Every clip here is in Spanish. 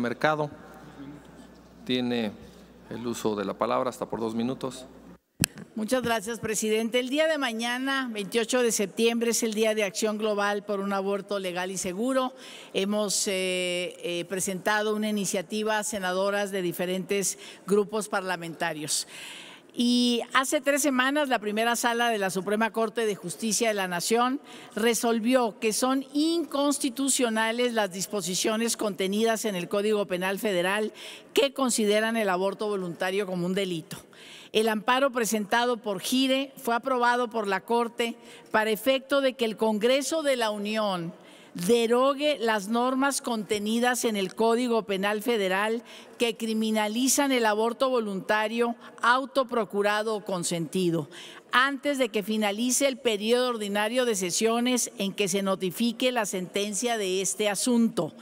Mercado tiene el uso de la palabra hasta por dos minutos. Muchas gracias, presidente. El día de mañana, 28 de septiembre, es el Día de Acción Global por un aborto legal y seguro. Hemos eh, eh, presentado una iniciativa a senadoras de diferentes grupos parlamentarios. Y hace tres semanas la primera sala de la Suprema Corte de Justicia de la Nación resolvió que son inconstitucionales las disposiciones contenidas en el Código Penal Federal que consideran el aborto voluntario como un delito. El amparo presentado por Gire fue aprobado por la Corte para efecto de que el Congreso de la Unión derogue las normas contenidas en el Código Penal Federal que criminalizan el aborto voluntario, autoprocurado o consentido, antes de que finalice el periodo ordinario de sesiones en que se notifique la sentencia de este asunto.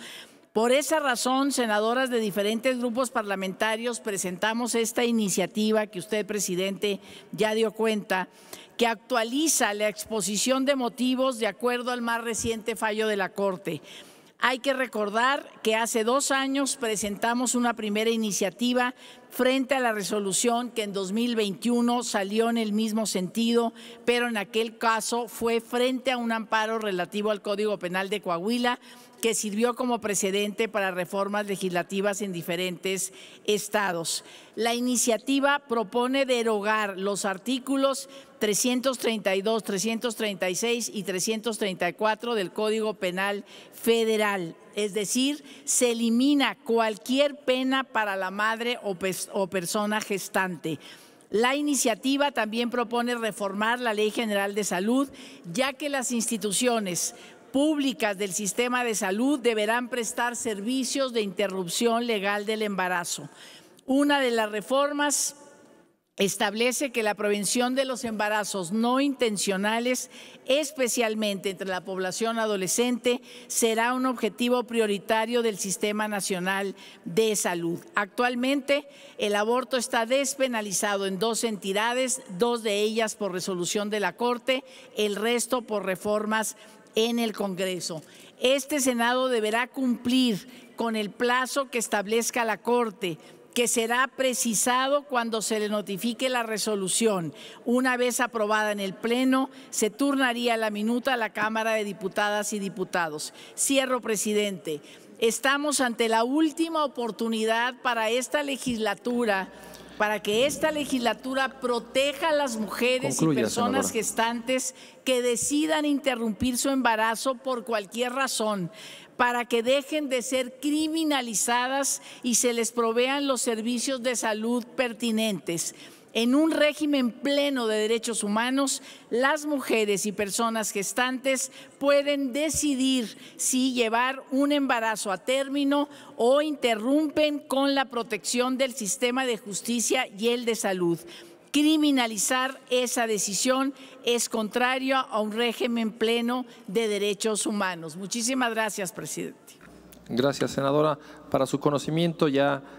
Por esa razón, senadoras de diferentes grupos parlamentarios presentamos esta iniciativa que usted, presidente, ya dio cuenta, que actualiza la exposición de motivos de acuerdo al más reciente fallo de la Corte. Hay que recordar que hace dos años presentamos una primera iniciativa frente a la resolución que en 2021 salió en el mismo sentido, pero en aquel caso fue frente a un amparo relativo al Código Penal de Coahuila que sirvió como precedente para reformas legislativas en diferentes estados. La iniciativa propone derogar los artículos 332, 336 y 334 del Código Penal Federal. Es decir, se elimina cualquier pena para la madre o, persona gestante. La iniciativa también propone reformar la Ley General de Salud, ya que las instituciones públicas del sistema de salud deberán prestar servicios de interrupción legal del embarazo. Una de las reformas establece que la prevención de los embarazos no intencionales, especialmente entre la población adolescente, será un objetivo prioritario del Sistema Nacional de Salud. Actualmente, el aborto está despenalizado en dos entidades, dos de ellas por resolución de la Corte, el resto por reformas en el Congreso. Este Senado deberá cumplir con el plazo que establezca la Corte que será precisado cuando se le notifique la resolución. Una vez aprobada en el Pleno, se turnaría la minuta a la Cámara de Diputadas y Diputados. Cierro, presidente. Estamos ante la última oportunidad para esta legislatura para que esta legislatura proteja a las mujeres y personas gestantes que decidan interrumpir su embarazo por cualquier razón, para que dejen de ser criminalizadas y se les provean los servicios de salud pertinentes. En un régimen pleno de derechos humanos, las mujeres y personas gestantes pueden decidir si llevar un embarazo a término o interrumpen con la protección del sistema de justicia y el de salud. Criminalizar esa decisión es contrario a un régimen pleno de derechos humanos. Muchísimas gracias, presidente. Gracias, senadora. Para su conocimiento ya